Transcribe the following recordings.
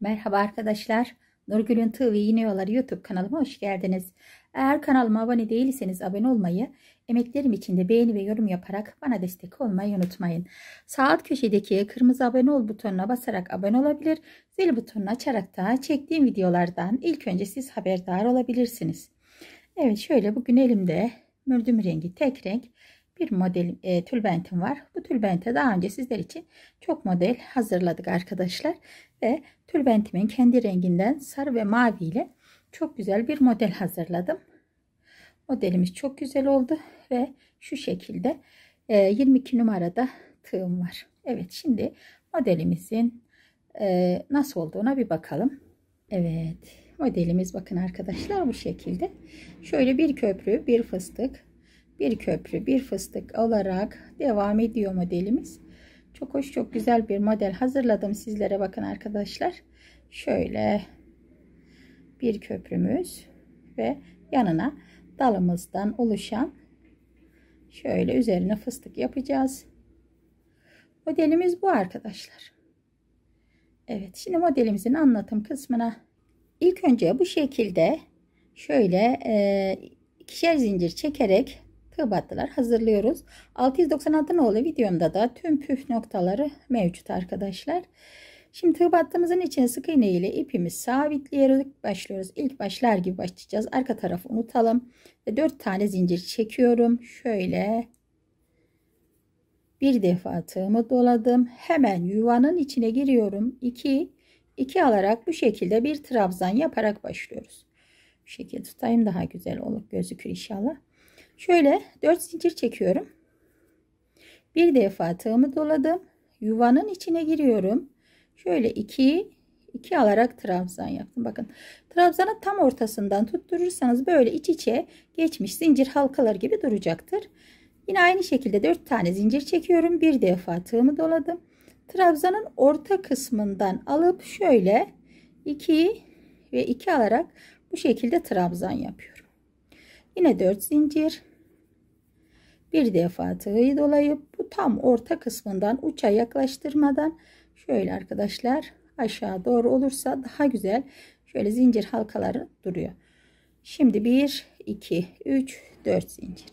Merhaba arkadaşlar. Nurgül'ün Tığ ve İğne Yolları YouTube kanalıma hoş geldiniz. Eğer kanalıma abone değilseniz abone olmayı, emeklerim için de beğeni ve yorum yaparak bana destek olmayı unutmayın. Sağ alt köşedeki kırmızı abone ol butonuna basarak abone olabilir, zil butonunu açarak da çektiğim videolardan ilk önce siz haberdar olabilirsiniz. Evet şöyle bugün elimde mürdüm rengi tek renk bir model e, tülbentim var. Bu tülbente daha önce sizler için çok model hazırladık arkadaşlar. Ve tülbentimin kendi renginden sarı ve mavi ile çok güzel bir model hazırladım. Modelimiz çok güzel oldu ve şu şekilde e, 22 numarada tığım var. Evet şimdi modelimizin e, nasıl olduğuna bir bakalım. Evet modelimiz bakın arkadaşlar bu şekilde. Şöyle bir köprü, bir fıstık, bir köprü bir fıstık olarak devam ediyor modelimiz. Çok hoş çok güzel bir model hazırladım sizlere bakın arkadaşlar. Şöyle bir köprümüz ve yanına dalımızdan oluşan şöyle üzerine fıstık yapacağız. Modelimiz bu arkadaşlar. Evet şimdi modelimizin anlatım kısmına ilk önce bu şekilde şöyle ikişer zincir çekerek tığ hazırlıyoruz. 696 nolu videomda da tüm püf noktaları mevcut arkadaşlar. Şimdi tığ battığımızın içine sık iğne ile ipimiz sabitleyerek başlıyoruz. İlk başlar gibi başlayacağız. Arka tarafı unutalım. Ve 4 tane zincir çekiyorum. Şöyle bir defa tığımı doladım. Hemen yuvanın içine giriyorum. 2 2 alarak bu şekilde bir trabzan yaparak başlıyoruz. Bu şekilde tutayım daha güzel olup gözükür inşallah. Şöyle 4 zincir çekiyorum. Bir defa tığımı doladım. Yuvanın içine giriyorum. Şöyle 2 2 alarak trabzan yaptım. Bakın trabzanı tam ortasından tutturursanız böyle iç içe geçmiş zincir halkalar gibi duracaktır. Yine aynı şekilde 4 tane zincir çekiyorum. Bir defa tığımı doladım. Trabzanın orta kısmından alıp şöyle 2 ve 2 alarak bu şekilde trabzan yapıyorum. Yine 4 zincir. Bir defa tığı dolayıp bu tam orta kısmından uça yaklaştırmadan şöyle arkadaşlar aşağı doğru olursa daha güzel şöyle zincir halkaları duruyor. Şimdi 1 2 3 4 zincir.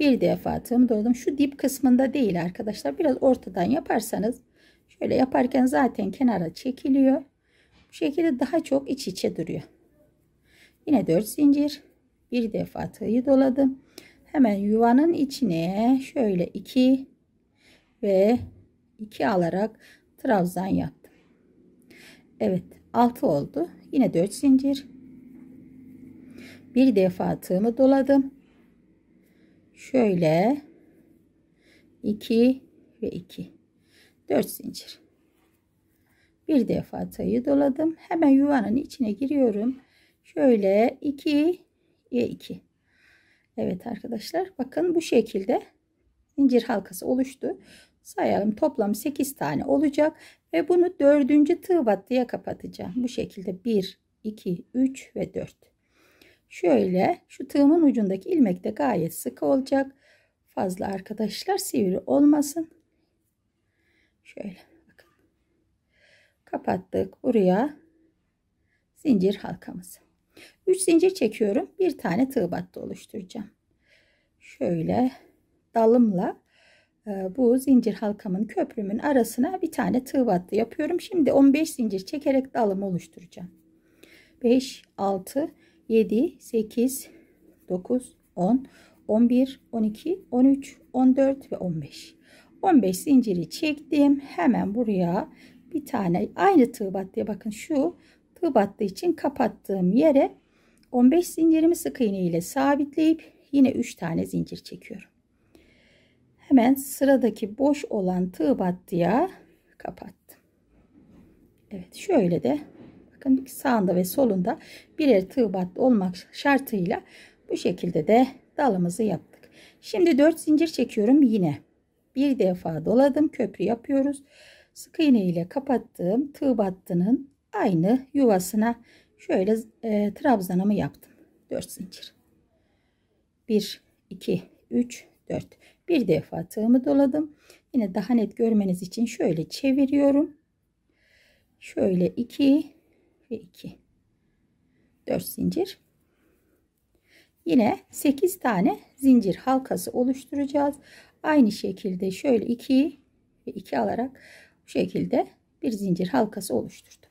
Bir defa tığımı doldum. Şu dip kısmında değil arkadaşlar. Biraz ortadan yaparsanız şöyle yaparken zaten kenara çekiliyor. Bu şekilde daha çok iç içe duruyor. Yine 4 zincir bir defa tığı doladım. Hemen yuvanın içine şöyle 2 ve 2 alarak trabzan yaptım. Evet 6 oldu. Yine 4 zincir. Bir defa tığımı doladım. Şöyle 2 ve 2. 4 zincir. Bir defa tığı doladım. Hemen yuvanın içine giriyorum. Şöyle 2 Y2. Evet arkadaşlar bakın bu şekilde zincir halkası oluştu. Sayalım toplam 8 tane olacak ve bunu 4. tığ battıya kapatacağım. Bu şekilde 1, 2, 3 ve 4. Şöyle şu tığımın ucundaki ilmek de gayet sıkı olacak. Fazla arkadaşlar sivri olmasın. Şöyle bakın. Kapattık buraya zincir halkamızı. 3 zincir çekiyorum. Bir tane tığ battı oluşturacağım. Şöyle dalımla e, bu zincir halkamın köprümün arasına bir tane tığ battı yapıyorum. Şimdi 15 zincir çekerek dalımı oluşturacağım. 5, 6, 7, 8, 9, 10, 11, 12, 13, 14 ve 15. 15 zinciri çektim. Hemen buraya bir tane aynı tığ battıya bakın şu tığ battı için kapattığım yere 15 zincirimi sık iğne ile sabitleyip yine 3 tane zincir çekiyorum. Hemen sıradaki boş olan tığ battıya kapattım. Evet şöyle de bakın sağında ve solunda birer tığ battı olmak şartıyla bu şekilde de dalımızı yaptık. Şimdi 4 zincir çekiyorum yine. Bir defa doladım köprü yapıyoruz. Sık iğne ile kapattığım tığ battının aynı yuvasına şöyle e, trabzanamı yaptım 4 zincir 1 2 3 4 bir defa tığımı doladım yine daha net görmeniz için şöyle çeviriyorum şöyle 2 ve 2 4 zincir yine 8 tane zincir halkası oluşturacağız aynı şekilde şöyle 2 ve 2 alarak bu şekilde bir zincir halkası oluşturdum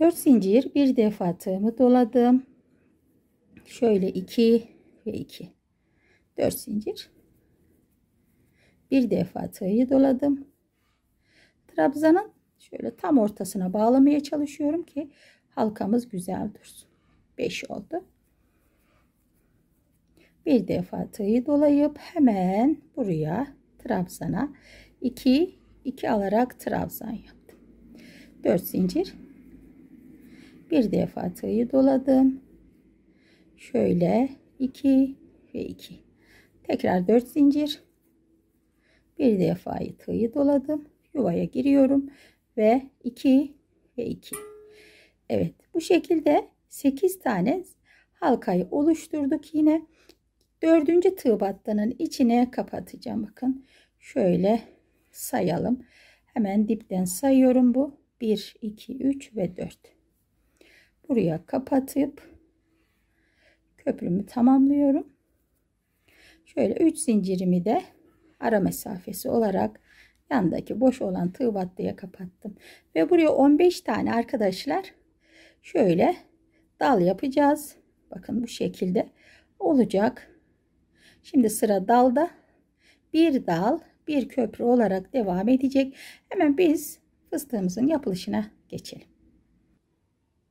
4 zincir bir defa tığımı doladım. Şöyle 2 ve 2. 4 zincir. Bir defa tığı doladım. Trabzanın şöyle tam ortasına bağlamaya çalışıyorum ki halkamız güzel dursun. 5 oldu. Bir defa tığı dolayıp hemen buraya trabzana 2 2 alarak trabzan yaptım. 4 zincir bir defa tığ'ı doladım. Şöyle 2 ve 2. Tekrar 4 zincir. Bir defa tığ'ı doladım. Yuvaya giriyorum ve 2 ve 2. Evet bu şekilde 8 tane halkayı oluşturduk yine. Dördüncü tığ battının içine kapatacağım. Bakın şöyle sayalım. Hemen dipten sayıyorum bu. 1, 2, 3 ve 4 buraya kapatıp köprümü tamamlıyorum. Şöyle 3 zincirimi de ara mesafesi olarak yandaki boş olan tığ battıya kapattım. Ve buraya 15 tane arkadaşlar şöyle dal yapacağız. Bakın bu şekilde olacak. Şimdi sıra dalda. Bir dal, bir köprü olarak devam edecek. Hemen biz fıstığımızın yapılışına geçelim.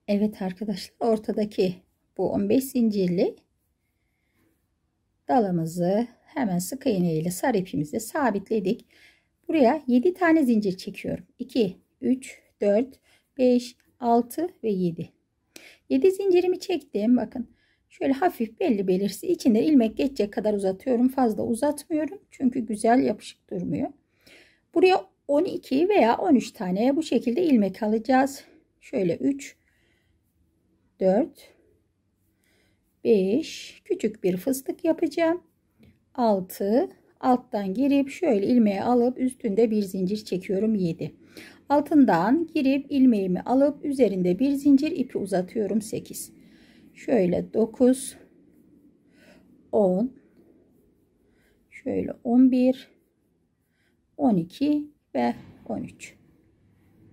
Evet arkadaşlar ortadaki bu 15 zincirli dalımızı hemen sık iğne ile sarı ipimizle sabitledik. Buraya 7 tane zincir çekiyorum. 2, 3, 4, 5, 6 ve 7. 7 zincirimi çektim. Bakın şöyle hafif belli belirsiz içinde ilmek geçecek kadar uzatıyorum. Fazla uzatmıyorum. Çünkü güzel yapışık durmuyor. Buraya 12 veya 13 tane bu şekilde ilmek alacağız. Şöyle 3, 4 5 küçük bir fıstık yapacağım 6 alttan girip şöyle ilmeği alıp üstünde bir zincir çekiyorum 7 altından girip ilmeğimi alıp üzerinde bir zincir ipi uzatıyorum 8 şöyle 9 10 şöyle 11 12 ve 13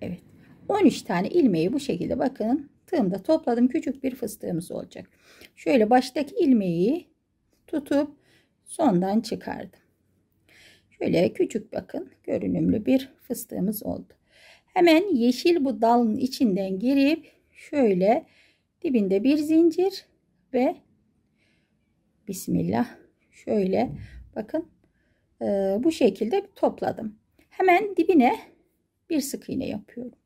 Evet 13 tane ilmeği bu şekilde bakın bıraktığımda topladım küçük bir fıstığımız olacak. Şöyle baştaki ilmeği tutup sondan çıkardım. Şöyle küçük bakın görünümlü bir fıstığımız oldu. Hemen yeşil bu dalın içinden girip şöyle dibinde bir zincir ve Bismillah şöyle bakın e, bu şekilde topladım. Hemen dibine bir sık iğne yapıyorum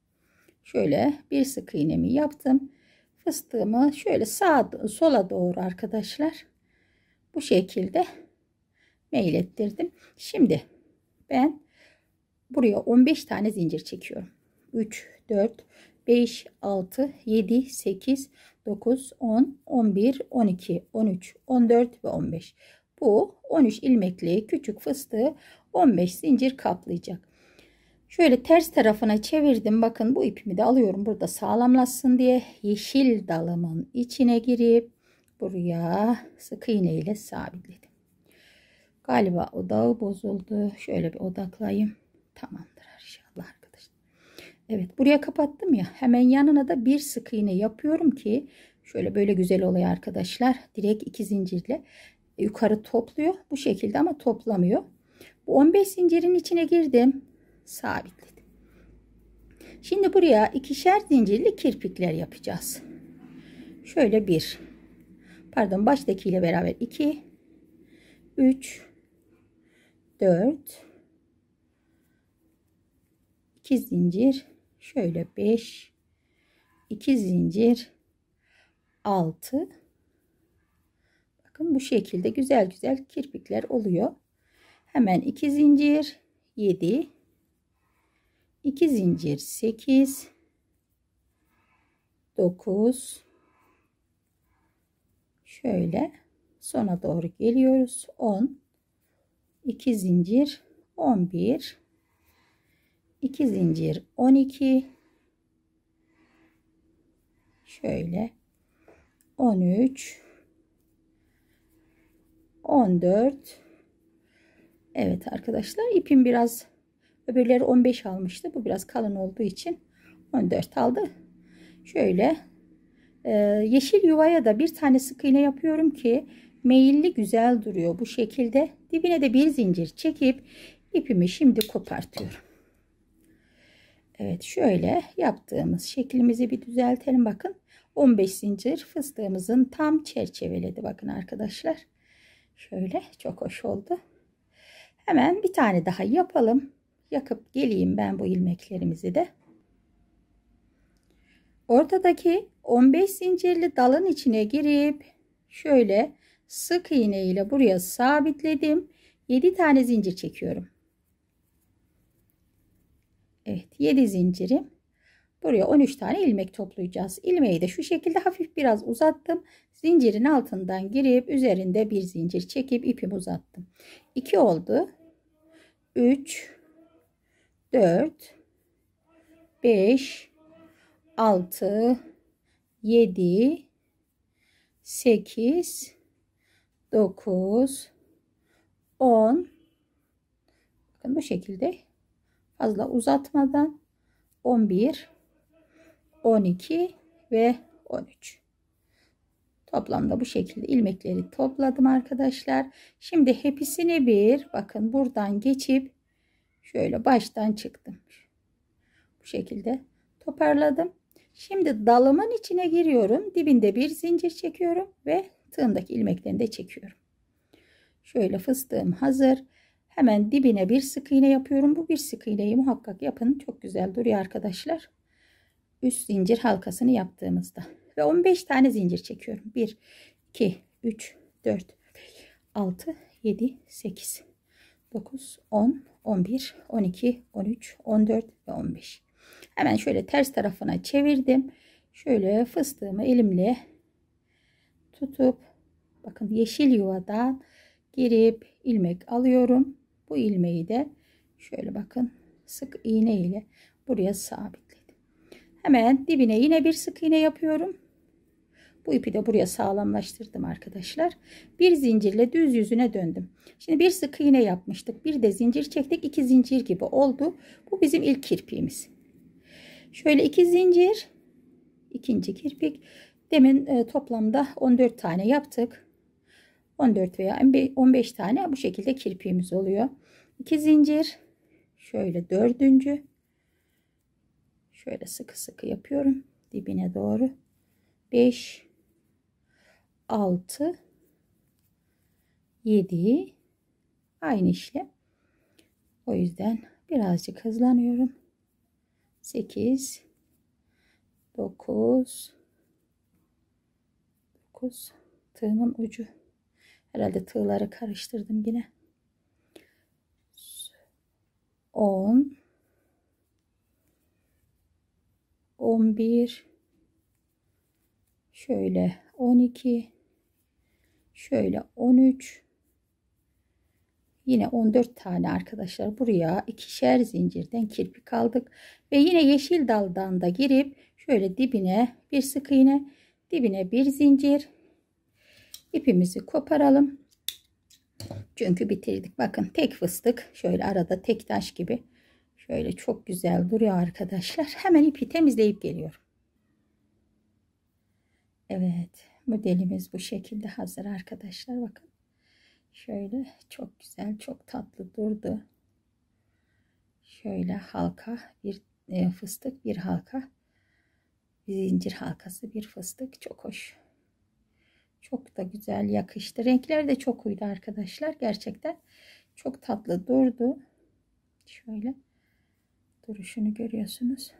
şöyle bir sık iğnemi yaptım. Fıstığımı şöyle sağa sola doğru arkadaşlar bu şekilde meylettirdim. Şimdi ben buraya 15 tane zincir çekiyorum. 3, 4, 5, 6, 7, 8, 9, 10, 11, 12, 13, 14 ve 15. Bu 13 ilmekli küçük fıstığı 15 zincir kaplayacak. Şöyle ters tarafına çevirdim. Bakın bu ipimi de alıyorum burada sağlamlaşsın diye. Yeşil dalımın içine girip buraya sık iğne ile sabitledim. Galiba odağı bozuldu. Şöyle bir odaklayayım. Tamamdır inşallah arkadaşlar. Evet buraya kapattım ya. Hemen yanına da bir sık iğne yapıyorum ki şöyle böyle güzel oluyor arkadaşlar. Direkt iki zincirle yukarı topluyor. Bu şekilde ama toplamıyor. Bu 15 zincirin içine girdim sabitledim. Şimdi buraya ikişer zincirli kirpikler yapacağız. Şöyle bir pardon baştaki ile beraber 2 3 4 2 zincir şöyle 5 2 zincir 6 bakın bu şekilde güzel güzel kirpikler oluyor hemen 2 zincir 7 2 zincir 8 9 şöyle sona doğru geliyoruz 10 2 zincir 11 2 zincir 12 şöyle 13 14 Evet arkadaşlar ipim biraz Öbürleri 15 almıştı. Bu biraz kalın olduğu için 14 aldı. Şöyle e, yeşil yuvaya da bir tane sık iğne yapıyorum ki meyilli güzel duruyor bu şekilde. Dibine de bir zincir çekip ipimi şimdi kopartıyorum. Evet şöyle yaptığımız şeklimizi bir düzeltelim bakın. 15 zincir fıstığımızın tam çerçeveledi bakın arkadaşlar. Şöyle çok hoş oldu. Hemen bir tane daha yapalım yakıp geleyim ben bu ilmeklerimizi de. Ortadaki 15 zincirli dalın içine girip şöyle sık iğne ile buraya sabitledim. 7 tane zincir çekiyorum. Evet 7 zincirim. Buraya 13 tane ilmek toplayacağız. İlmeği de şu şekilde hafif biraz uzattım. Zincirin altından girip üzerinde bir zincir çekip ipimi uzattım. 2 oldu. 3 4 5 6 7 8 9 10 Bakın bu şekilde fazla uzatmadan 11 12 ve 13 Toplamda bu şekilde ilmekleri topladım arkadaşlar. Şimdi hepsini bir bakın buradan geçip şöyle baştan çıktım. Bu şekilde toparladım. Şimdi dalımın içine giriyorum. Dibinde bir zincir çekiyorum ve tığımdaki ilmeklerini de çekiyorum. Şöyle fıstığım hazır. Hemen dibine bir sık iğne yapıyorum. Bu bir sık iğneyi muhakkak yapın. Çok güzel duruyor arkadaşlar. Üst zincir halkasını yaptığımızda. Ve 15 tane zincir çekiyorum. 1, 2, 3, 4, 6, 7, 8. 9, 10, 11, 12, 13, 14 ve 15. Hemen şöyle ters tarafına çevirdim. Şöyle fıstığımı elimle tutup bakın yeşil yuvadan girip ilmek alıyorum. Bu ilmeği de şöyle bakın sık iğne ile buraya sabitledim. Hemen dibine yine bir sık iğne yapıyorum. Bu ipi de buraya sağlamlaştırdım arkadaşlar. Bir zincirle düz yüzüne döndüm. Şimdi bir sık iğne yapmıştık. Bir de zincir çektik. iki zincir gibi oldu. Bu bizim ilk kirpiğimiz. Şöyle iki zincir. ikinci kirpik. Demin e, toplamda 14 tane yaptık. 14 veya 15 tane bu şekilde kirpiğimiz oluyor. İki zincir. Şöyle dördüncü. Şöyle sıkı sıkı yapıyorum. Dibine doğru. 5 6 7 aynı işlem. O yüzden birazcık hızlanıyorum. 8 9 9 tığımın ucu herhalde tığları karıştırdım yine 10 11 şöyle 12 Şöyle 13 yine 14 tane arkadaşlar buraya ikişer zincirden kirpik aldık ve yine yeşil daldan da girip şöyle dibine bir sık iğne dibine bir zincir ipimizi koparalım çünkü bitirdik bakın tek fıstık şöyle arada tek taş gibi şöyle çok güzel duruyor arkadaşlar hemen ipi temizleyip geliyorum Evet Modelimiz bu şekilde hazır arkadaşlar. Bakın şöyle çok güzel çok tatlı durdu. Şöyle halka bir e, fıstık bir halka bir zincir halkası bir fıstık çok hoş. Çok da güzel yakıştı. Renkler de çok uydu arkadaşlar. Gerçekten çok tatlı durdu. Şöyle duruşunu görüyorsunuz.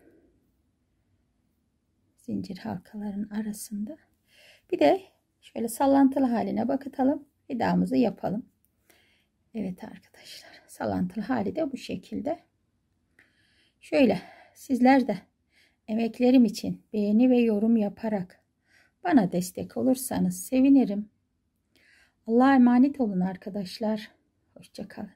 Zincir halkaların arasında bir de şöyle sallantılı haline bakıtalım. Vidamızı yapalım. Evet arkadaşlar sallantılı hali de bu şekilde. Şöyle sizler de emeklerim için beğeni ve yorum yaparak bana destek olursanız sevinirim. Allah'a emanet olun arkadaşlar. Hoşçakalın.